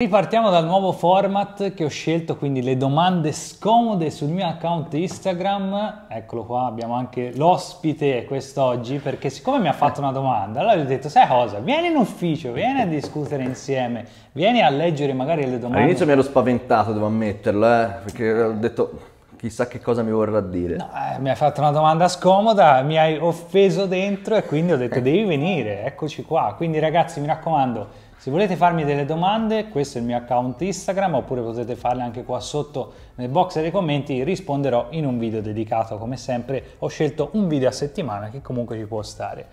Ripartiamo dal nuovo format che ho scelto, quindi le domande scomode sul mio account Instagram. Eccolo qua, abbiamo anche l'ospite quest'oggi perché siccome mi ha fatto una domanda, allora gli ho detto, sai cosa, vieni in ufficio, vieni a discutere insieme, vieni a leggere magari le domande. All'inizio mi ero spaventato, devo ammetterlo, eh, perché ho detto chissà che cosa mi vorrà dire. No, eh, mi hai fatto una domanda scomoda, mi hai offeso dentro e quindi ho detto eh. devi venire, eccoci qua. Quindi ragazzi mi raccomando se volete farmi delle domande, questo è il mio account Instagram oppure potete farle anche qua sotto nel box dei commenti, risponderò in un video dedicato. Come sempre ho scelto un video a settimana che comunque ci può stare.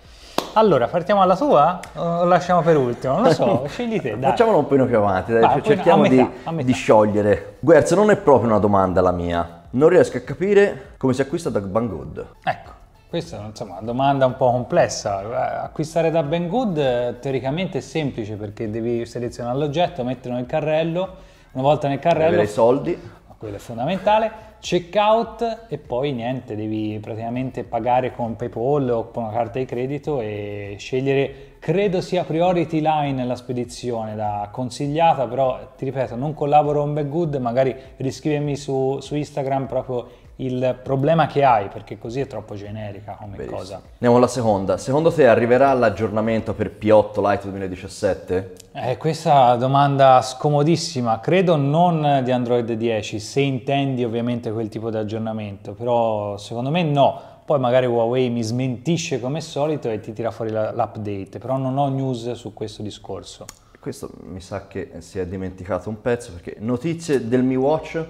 Allora, partiamo alla tua o lasciamo per ultimo? Non lo so, scegli te. Dai. Facciamolo un po' più avanti, dai, Va, cioè, cerchiamo metà, di, di, sciogliere. Guerzo, non è proprio una domanda la mia. Non riesco a capire come si acquista da Banggood. Ecco. Questa è una domanda un po' complessa. Eh, acquistare da Ben Good eh, teoricamente è semplice perché devi selezionare l'oggetto, metterlo nel carrello, una volta nel carrello... Avere i soldi. Ah, quello è fondamentale. Checkout e poi niente, devi praticamente pagare con PayPal o con una carta di credito e scegliere, credo sia priority line la spedizione da consigliata, però ti ripeto, non collaboro con Ben Good, magari riscrivimi su, su Instagram proprio il problema che hai, perché così è troppo generica come Bellissimo. cosa. Andiamo alla seconda. Secondo te arriverà l'aggiornamento per P8 Lite 2017? Eh, questa domanda scomodissima. Credo non di Android 10, se intendi ovviamente quel tipo di aggiornamento, però secondo me no. Poi magari Huawei mi smentisce come solito e ti tira fuori l'update, però non ho news su questo discorso. Questo mi sa che si è dimenticato un pezzo perché notizie del Mi Watch?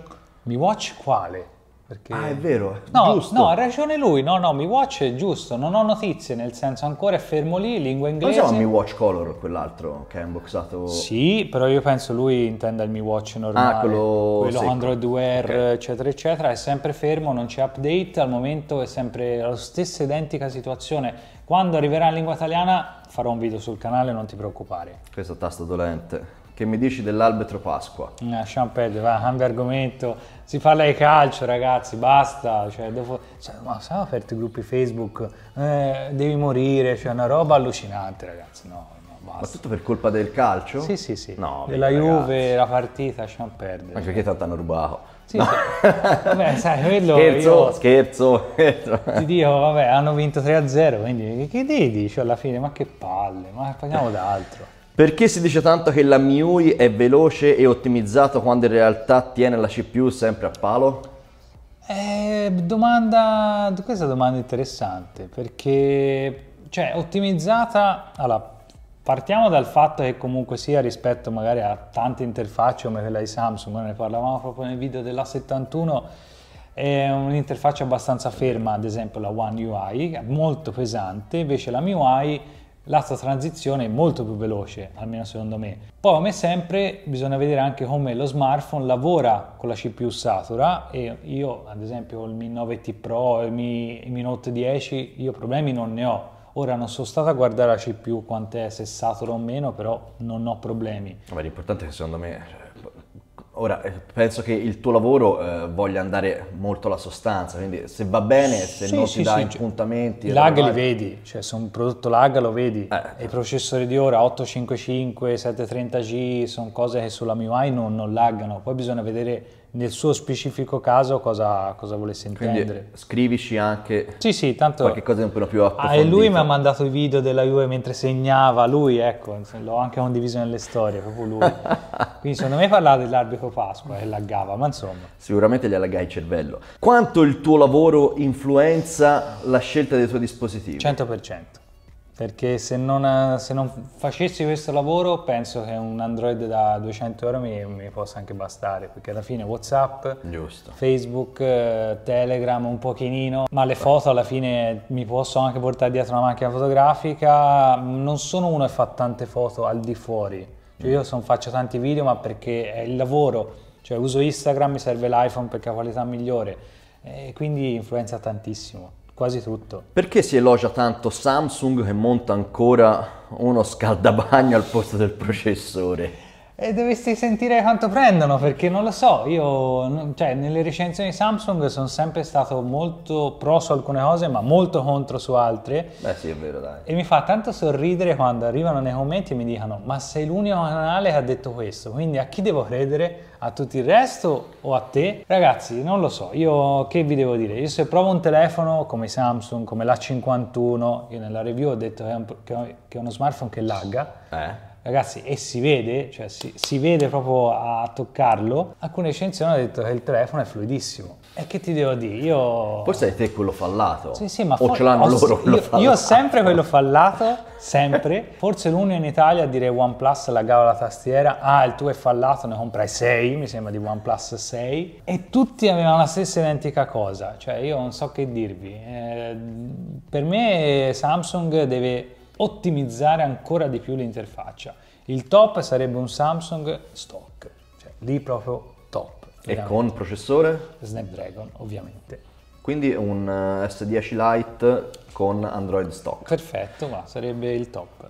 Mi Watch quale? Perché... Ah, è vero. No, giusto. no, ha ragione lui. No, no, Mi Watch è giusto. Non ho notizie, nel senso ancora è fermo lì, lingua inglese. Ma no, Mi Watch Color, quell'altro che ha unboxato. Sì, però io penso lui intenda il Mi Watch normale. Ah, quello, quello Android Wear, okay. eccetera, eccetera. È sempre fermo, non c'è update. Al momento è sempre la stessa identica situazione. Quando arriverà in lingua italiana farò un video sul canale, non ti preoccupare. Questo tasto dolente che mi dici dell'albetro Pasqua? Eh, lasciamo perdere, va, cambia argomento. Si parla di calcio, ragazzi, basta. Cioè, dopo, cioè, ma siamo aperti i gruppi Facebook, eh, devi morire, cioè una roba allucinante, ragazzi. No, no, basta. Ma tutto per colpa del calcio? Sì, sì, sì. No, Della Juve, la partita, lasciamo perdere. Ma perché tanto hanno rubato? Sì, no. sì. Vabbè, sai, quello scherzo, io, scherzo, scherzo. Ti dico, vabbè, hanno vinto 3-0, quindi che, devi dici cioè, alla fine? Ma che palle, ma parliamo d'altro. Perché si dice tanto che la MIUI è veloce e ottimizzata quando in realtà tiene la CPU sempre a palo? Eh, domanda, questa è interessante perché, cioè, ottimizzata, allora, partiamo dal fatto che comunque sia rispetto magari a tante interfacce come quella di Samsung, ne parlavamo proprio nel video dell'A71, è un'interfaccia abbastanza ferma, ad esempio la One UI, molto pesante, invece la MIUI l'asta transizione è molto più veloce, almeno secondo me. Poi come sempre bisogna vedere anche come lo smartphone lavora con la CPU satura e io ad esempio con il Mi 9T Pro, e Mi, il Mi Note 10, io problemi non ne ho. Ora non sono stato a guardare la CPU quant'è, se satura o meno, però non ho problemi. Ma l'importante è che secondo me Ora, eh, penso che il tuo lavoro eh, voglia andare molto alla sostanza, quindi se va bene, se sì, non sì, ti dai sì, impuntamenti... Cioè, I lag li vedi, cioè se un prodotto lag lo vedi, eh. i processori di ora 855, 730G sono cose che sulla MIUI non, non laggano, poi bisogna vedere nel suo specifico caso cosa, cosa volesse intendere. Quindi, scrivici anche sì, sì, tanto qualche cosa un po' più approfondita. Ah, e lui mi ha mandato i video della Juve mentre segnava, lui ecco, l'ho anche condiviso nelle storie, proprio lui. Quindi secondo me parlava dell'arbitro Pasqua e eh, laggava, ma insomma. Sicuramente gli allagai il cervello. Quanto il tuo lavoro influenza la scelta dei tuoi dispositivi? 100% perché se non, se non, facessi questo lavoro penso che un Android da 200 euro mi, mi possa anche bastare, perché alla fine Whatsapp, Giusto. Facebook, eh, Telegram un pochinino ma le foto alla fine mi posso anche portare dietro una macchina fotografica, non sono uno che fa tante foto al di fuori, cioè io son, faccio tanti video ma perché è il lavoro, cioè uso Instagram, mi serve l'iPhone perché ha qualità migliore, e quindi influenza tantissimo quasi tutto. Perché si elogia tanto Samsung che monta ancora uno scaldabagno al posto del processore? E dovresti sentire quanto prendono, perché non lo so, io, cioè, nelle recensioni Samsung sono sempre stato molto pro su alcune cose, ma molto contro su altre. Beh sì, è vero, dai. E mi fa tanto sorridere quando arrivano nei commenti e mi dicono, ma sei l'unico canale che ha detto questo, quindi a chi devo credere? A tutto il resto o a te? Ragazzi, non lo so, io che vi devo dire? Io se provo un telefono come Samsung, come l'A51, io nella review ho detto che è, un, che è uno smartphone che lagga. Eh ragazzi, e si vede, cioè si, si vede proprio a toccarlo, alcune recensioni hanno detto che il telefono è fluidissimo. E che ti devo dire? Io... Poi sei te quello fallato. Sì, sì, ma o for- ce l'hanno loro quello io, fallato. Io ho sempre quello fallato, sempre. Forse l'uno in Italia a dire OnePlus laggava la tastiera. Ah, il tuo è fallato, ne comprai 6, mi sembra di OnePlus 6. E tutti avevano la stessa identica cosa. Cioè, io non so che dirvi. Eh, per me Samsung deve ottimizzare ancora di più l'interfaccia. Il top sarebbe un Samsung stock, cioè lì proprio top. Veramente. E con processore? Snapdragon, ovviamente. Quindi un eh, S10 Lite con Android stock. Perfetto, ma sarebbe il top.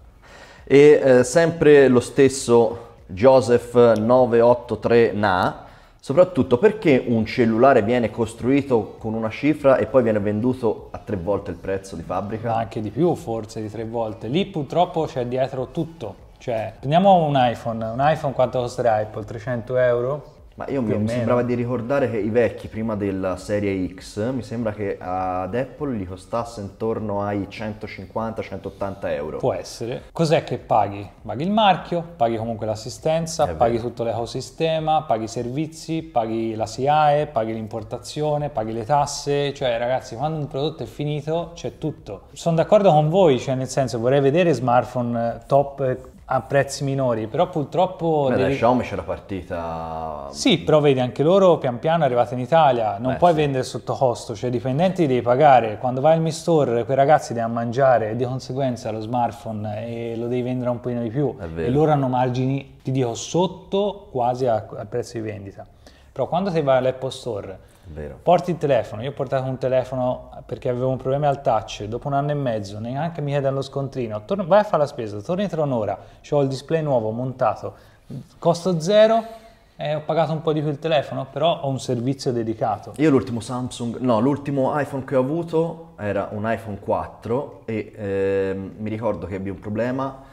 E eh, sempre lo stesso Joseph 983 Na Soprattutto perché un cellulare viene costruito con una cifra e poi viene venduto a tre volte il prezzo di fabbrica? Ma anche di più, forse di tre volte. Lì purtroppo c'è dietro tutto. Cioè, prendiamo un iPhone. Un iPhone quanto costerà Apple? 300 euro? Ma io mi, mi sembrava di ricordare che i vecchi prima della serie X mi sembra che ad Apple gli costasse intorno ai 150-180 euro. Può essere. Cos'è che paghi? Paghi il marchio, paghi comunque l'assistenza, eh paghi tutto l'ecosistema, paghi i servizi, paghi la SIAE, paghi l'importazione, paghi le tasse. Cioè, ragazzi, quando un prodotto è finito c'è tutto. Sono d'accordo con voi, cioè nel senso vorrei vedere smartphone eh, top eh, a prezzi minori, però purtroppo... Beh, devi... la Xiaomi c'è la partita... Sì, però vedi, anche loro pian piano è arrivata in Italia, non Beh, puoi sì. vendere sotto costo, cioè i dipendenti devi pagare, quando vai al Mi Store quei ragazzi devono mangiare e di conseguenza lo smartphone eh, e lo devi vendere un pochino di più e loro hanno margini, ti dico, sotto quasi al prezzo di vendita. Però quando sei vai all'Apple Store, Vero. porti il telefono, io ho portato un telefono perché avevo un problema al touch, dopo un anno e mezzo neanche mi chiedono lo scontrino, Torn- vai a fare la spesa, torni tra un'ora, ho il display nuovo montato, costo zero, eh, ho pagato un po' di più il telefono, però ho un servizio dedicato. Io l'ultimo Samsung, no, l'ultimo iPhone che ho avuto era un iPhone 4 e eh, mi ricordo che ebbi un problema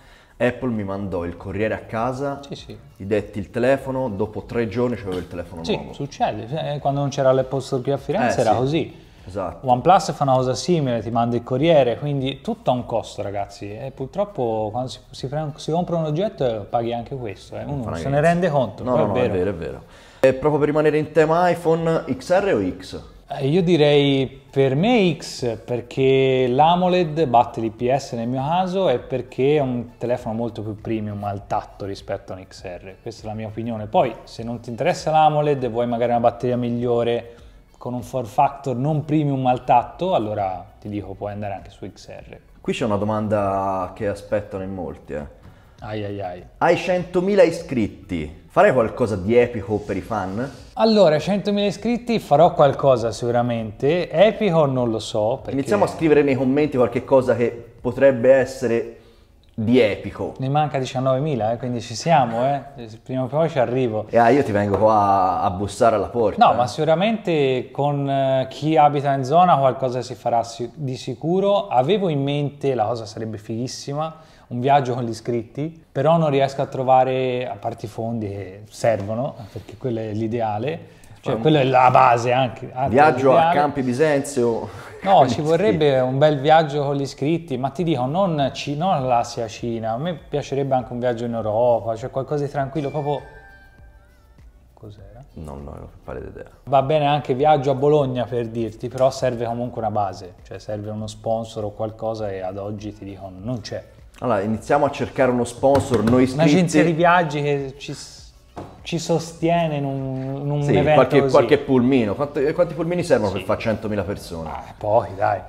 Apple mi mandò il corriere a casa, sì, sì. gli detti il telefono, dopo tre giorni c'avevo il telefono sì, nuovo. Sì, succede, eh, quando non c'era l'Apple Store qui a Firenze eh, era sì. così. Esatto. OnePlus fa una cosa simile, ti manda il corriere, quindi tutto ha un costo ragazzi e purtroppo quando si, si, si compra un oggetto paghi anche questo, eh. uno se ne rende conto, no, no, è, no vero. è vero, è vero. E proprio per rimanere in tema iPhone XR o X? Eh, io direi per me X perché l'AMOLED batte l'IPS nel mio caso e perché è un telefono molto più premium al tatto rispetto a un XR, questa è la mia opinione. Poi se non ti interessa l'AMOLED e vuoi magari una batteria migliore con un form factor non premium al tatto, allora ti dico puoi andare anche su XR. Qui c'è una domanda che aspettano in molti. Eh. Ai ai ai. Hai 100.000 iscritti. Farai qualcosa di epico per i fan? Allora, 100.000 iscritti farò qualcosa sicuramente. Epico non lo so. Perché... Iniziamo a scrivere nei commenti qualche cosa che potrebbe essere di epico. Ne manca 19.000, eh, quindi ci siamo, eh. prima o poi ci arrivo. E ah, io ti vengo qua a bussare alla porta. No, eh. ma sicuramente con eh, chi abita in zona qualcosa si farà di sicuro. Avevo in mente, la cosa sarebbe fighissima, un viaggio con gli iscritti, però non riesco a trovare, a parte i fondi che servono, perché quello è l'ideale, cioè, quella è la base anche. Ah, viaggio a Campi Bisenzio. No, ci vorrebbe un bel viaggio con gli iscritti, ma ti dico, non, C- non l'Asia-Cina, a me piacerebbe anche un viaggio in Europa, cioè qualcosa di tranquillo, proprio... Cos'era? Non, no, non fare idea. Va bene anche viaggio a Bologna per dirti, però serve comunque una base, cioè serve uno sponsor o qualcosa e ad oggi ti dico non c'è. Allora, iniziamo a cercare uno sponsor, noi iscritti... Un'agenzia di viaggi che ci ci sostiene in un, in un sì, evento qualche, così. qualche pulmino. Quanti, quanti pulmini servono sì. per fare 100.000 persone? Ah, pochi, dai.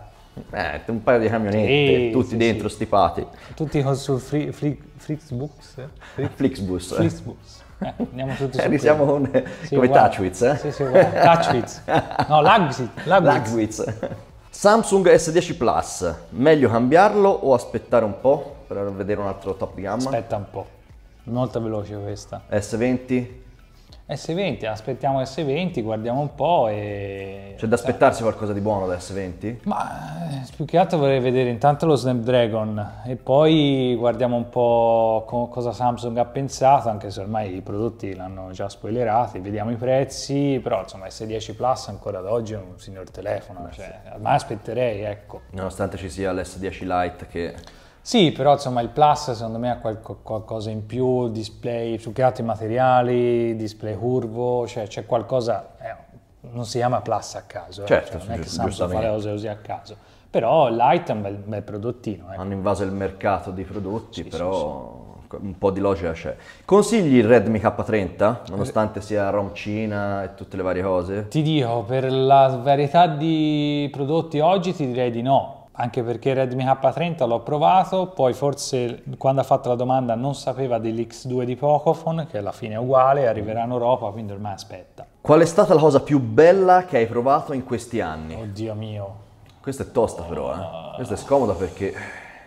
Eh, un paio di camionette, sì, tutti sì, dentro sì. stipati. Tutti con su free, free, Flixbus. Eh? Flixbus. Flixbus. Eh, andiamo tutti cioè, su eh, siamo con, sì, come guarda. Touchwitz, eh? Sì, sì, Touchwitz. No, Lagwitz. Lagwitz. Samsung S10 Plus, meglio cambiarlo o aspettare un po' per vedere un altro top gamma? Aspetta un po'. Molto veloce questa. S20? S20, aspettiamo S20, guardiamo un po' e... C'è da aspettarsi qualcosa di buono da S20? Ma eh, più che altro vorrei vedere intanto lo Snapdragon e poi guardiamo un po' co cosa Samsung ha pensato, anche se ormai i prodotti l'hanno già spoilerati, vediamo i prezzi, però insomma S10 Plus ancora ad oggi è un signor telefono, Beh, cioè, sì. aspetterei, ecco. Nonostante ci sia l'S10 Lite che sì, però insomma il Plus secondo me ha qualco, qualcosa in più, display più altri materiali, display curvo, cioè c'è qualcosa, eh, non si chiama Plus a caso, eh, certo, cioè, non è che Samsung fa le cose così a caso, però Light è un bel, bel prodottino. Ecco. Hanno invaso il mercato dei prodotti, sì, però sì, sì. un po' di logica c'è. Consigli il Redmi K30, nonostante eh. sia ROM Cina e tutte le varie cose? Ti dico, per la varietà di prodotti oggi ti direi di no, anche perché Redmi K30 l'ho provato, poi forse quando ha fatto la domanda non sapeva dell'X2 di Pocophone, che alla fine è uguale, arriverà in Europa, quindi ormai aspetta. Qual è stata la cosa più bella che hai provato in questi anni? Oddio mio. Questa è tosta però, eh. Questa è scomoda perché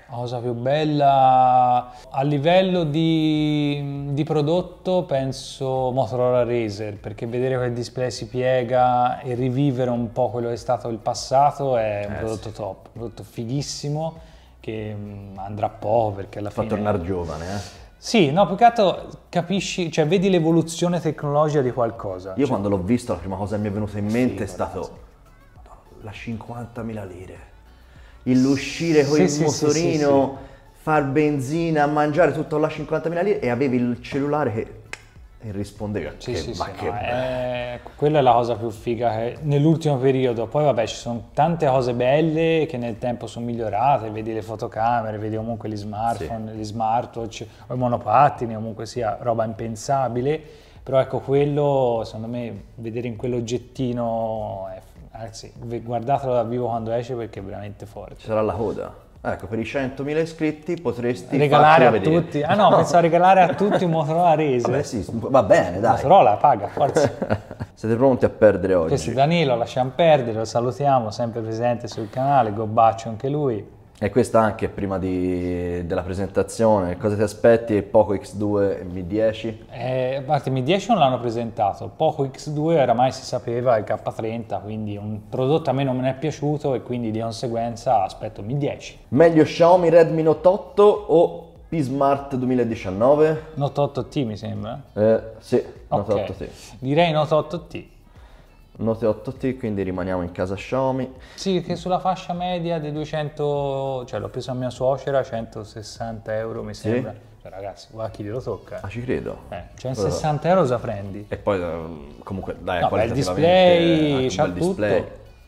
cosa più bella a livello di, di, prodotto penso Motorola Razer perché vedere quel display si piega e rivivere un po' quello che è stato il passato è un eh, prodotto sì. top, un prodotto fighissimo che mm, andrà poco perché alla Fa fine... Fa tornare giovane eh? Sì, no, più che altro capisci, cioè vedi l'evoluzione tecnologica di qualcosa. Io cioè, quando l'ho visto la prima cosa che mi è venuta in mente sì, è stato... la 50.000 lire l'uscire con sì, il sì, motorino, sì, far benzina, mangiare tutto là 50.000 lire e avevi il cellulare che e rispondeva sì, che, sì, ma sì, che no, eh, quella è la cosa più figa che nell'ultimo periodo poi vabbè ci sono tante cose belle che nel tempo sono migliorate vedi le fotocamere vedi comunque gli smartphone gli smartwatch o i monopattini comunque sia roba impensabile però ecco quello secondo me vedere in quell'oggettino è Anzi, guardatelo dal vivo quando esce perché è veramente forte. Ci sarà la coda. Ecco, per i 100.000 iscritti potresti regalare a vedere. tutti. Ah no, no. pensavo a regalare a tutti un Motorola Rese. Vabbè, sì, va bene, dai. Motorola paga, forza. Siete pronti a perdere oggi? Questo è Danilo, lasciamo perdere, lo salutiamo, sempre presente sul canale, Gobaccio anche lui. E questa anche prima di, della presentazione, cosa ti aspetti? Poco X2 e Mi10? Eh, parte, Mi10 non l'hanno presentato, Poco X2 oramai si sapeva, il K30, quindi un prodotto a me non me è piaciuto e quindi di conseguenza aspetto Mi10. Meglio Xiaomi Redmi Note 8 o P-Smart 2019? Note 8T mi sembra. Eh, sì, Note okay. 8T. Direi Note 8T. Note 8T, quindi rimaniamo in casa Xiaomi. Sì, che sulla fascia media dei 200, cioè l'ho preso a mia suocera, 160 euro mi sembra. Sì. Cioè, ragazzi, guarda chi glielo tocca. Ah, ci credo. Eh, 160 cioè, euro cosa prendi? E poi eh, comunque dai, no, il display, c'ha tutto. Display.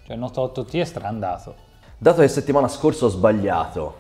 Cioè il Note 8T è strandato. Dato che settimana scorsa ho sbagliato,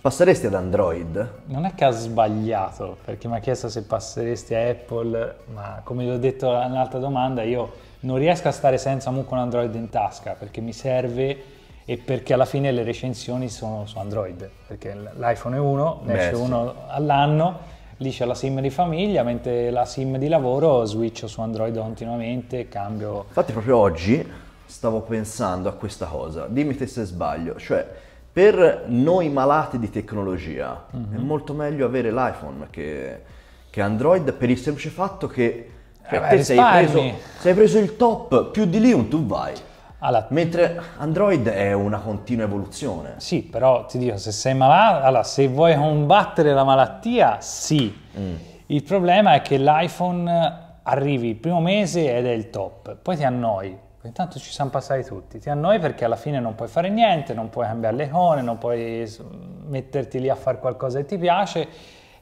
passeresti ad Android? Non è che ha sbagliato, perché mi ha chiesto se passeresti a Apple, ma come vi ho detto nell'altra domanda, io non riesco a stare senza comunque un Android in tasca perché mi serve e perché alla fine le recensioni sono su Android, perché l'iPhone è uno, ne esce uno all'anno, lì c'è la SIM di famiglia, mentre la SIM di lavoro switch su Android continuamente, cambio. Infatti proprio oggi stavo pensando a questa cosa, dimmi te se sbaglio, cioè per noi malati di tecnologia mm-hmm. è mhm. molto meglio avere l'iPhone che, che Android per il semplice fatto che cioè, eh, sei, preso, sei preso il top, più di lì un tu vai. Allora, Mentre Android è una continua evoluzione. Sì, però ti dico, se sei malato, allora, se vuoi combattere la malattia, sì. Mm. Il problema è che l'iPhone arrivi il primo mese ed è il top, poi ti annoi. Intanto ci siamo passati tutti, ti annoi perché alla fine non puoi fare niente, non puoi cambiare le icone, non puoi metterti lì a fare qualcosa che ti piace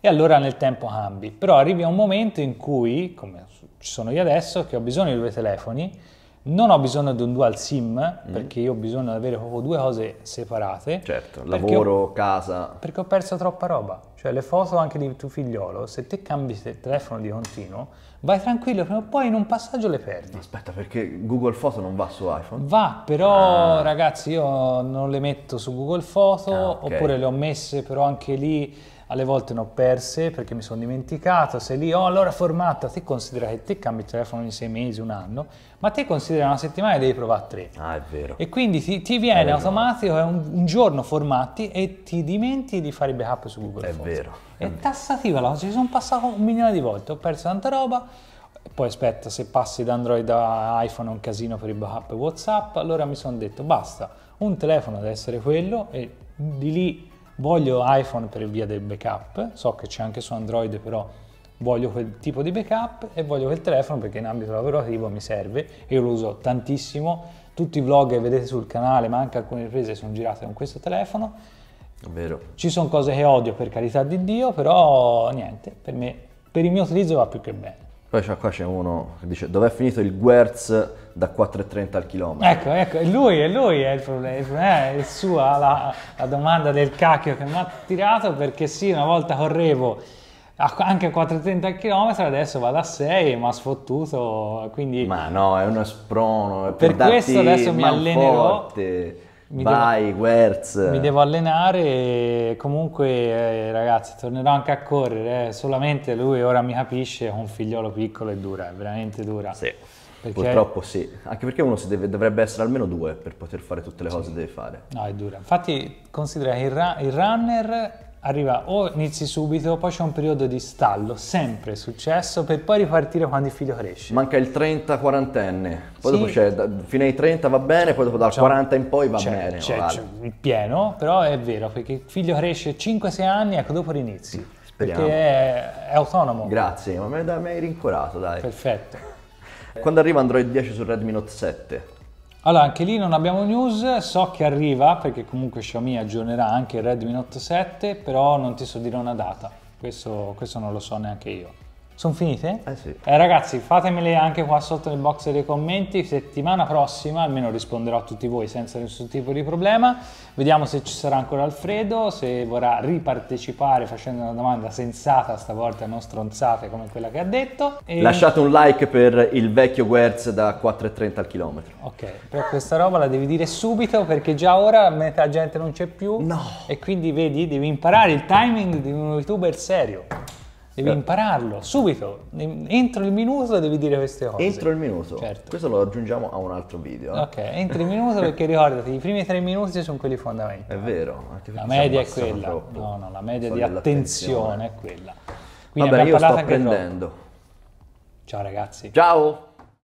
e allora nel tempo cambi. Però arrivi a un momento in cui, come ci sono io adesso, che ho bisogno di due telefoni, non ho bisogno di un dual sim mm. perché io ho bisogno di avere proprio due cose separate. Certo, lavoro, ho, casa. Perché ho perso troppa roba. Cioè le foto anche di tuo figliolo, se te cambi il telefono di continuo, vai tranquillo, prima o poi in un passaggio le perdi. Aspetta, perché Google Photo non va su iPhone? Va, però ah. ragazzi io non le metto su Google Photo, ah, okay. oppure le ho messe però anche lì alle volte ne ho perse perché mi sono dimenticato, sei lì, oh allora formatta, ti considera che te cambi il telefono ogni sei mesi, un anno, ma te considera una settimana e devi provare tre. Ah, è vero. E quindi ti, ti viene automatico, un, un, giorno formatti e ti dimentichi di fare i backup su Google. È forse. vero. È, è tassativa la cosa, ci sono passato un milione di volte, ho perso tanta roba, poi aspetta se passi da Android a iPhone è un casino per i backup WhatsApp, allora mi sono detto basta, un telefono deve essere quello e di lì voglio iPhone per via del backup, so che c'è anche su Android però voglio quel tipo di backup e voglio quel telefono perché in ambito lavorativo mi serve e io lo uso tantissimo, tutti i vlog che vedete sul canale ma anche alcune riprese sono girate con questo telefono. Vero. Ci sono cose che odio per carità di Dio, però niente, per me, per il mio utilizzo va più che bene. Poi cioè, qua c'è uno che dice dov'è finito il Guerz da 4,30 al chilometro. Ecco, ecco, lui, lui è il problema, è sua la, la domanda del cacchio che mi ha tirato perché sì, una volta correvo anche a 4,30 al chilometro adesso vado a 6 e mi ha sfottuto quindi ma no è uno sprono è per, per questo adesso mi allenerò forte mi Vai, Werz! Mi devo allenare e comunque eh, ragazzi tornerò anche a correre, eh. solamente lui ora mi capisce, con un figliolo piccolo e dura, è veramente dura. Sì. Perché... Purtroppo sì, anche perché uno deve, dovrebbe essere almeno due per poter fare tutte le cose che deve fare. No, è dura. Infatti considera che il, il runner arriva o inizi subito, poi c'è un periodo di stallo, sempre successo, per poi ripartire quando il figlio cresce. Manca il 30-40enne, poi sì. dopo c'è, da, fino ai 30 va bene, poi dopo dal c'è, 40 in poi va c'è, bene. C'è, vale. il pieno, però è vero, perché il figlio cresce 5-6 anni, ecco dopo rinizi. Speriamo. Perché è, è autonomo. Grazie, ma mi hai rincuorato, dai. Perfetto. Quando arriva Android 10 su Redmi Note 7? Allora, anche lì non abbiamo news, so che arriva perché comunque Xiaomi aggiornerà anche il Redmi Note 7, però non ti so dire una data, questo, questo non lo so neanche io. Sono finite? Eh sì. Eh, ragazzi, fatemele anche qua sotto nel box dei commenti. Settimana prossima almeno risponderò a tutti voi senza nessun tipo di problema. Vediamo se ci sarà ancora Alfredo, se vorrà ripartecipare facendo una domanda sensata stavolta non stronzate come quella che ha detto. E... Lasciate un like per il vecchio Guerz da 4,30 al chilometro. Ok, però questa roba la devi dire subito perché già ora metà gente non c'è più. No. E quindi vedi, devi imparare il timing di uno youtuber serio. Devi certo. impararlo subito, entro il minuto devi dire queste cose. Entro il minuto? Certo. Questo lo aggiungiamo a un altro video. Eh? Ok, entro il minuto perché ricordati, i primi tre minuti sono quelli fondamentali. È vero, anche La media è quella, no, no, la media di attenzione è quella. Quindi Vabbè, io sto prendendo. Ciao ragazzi. Ciao!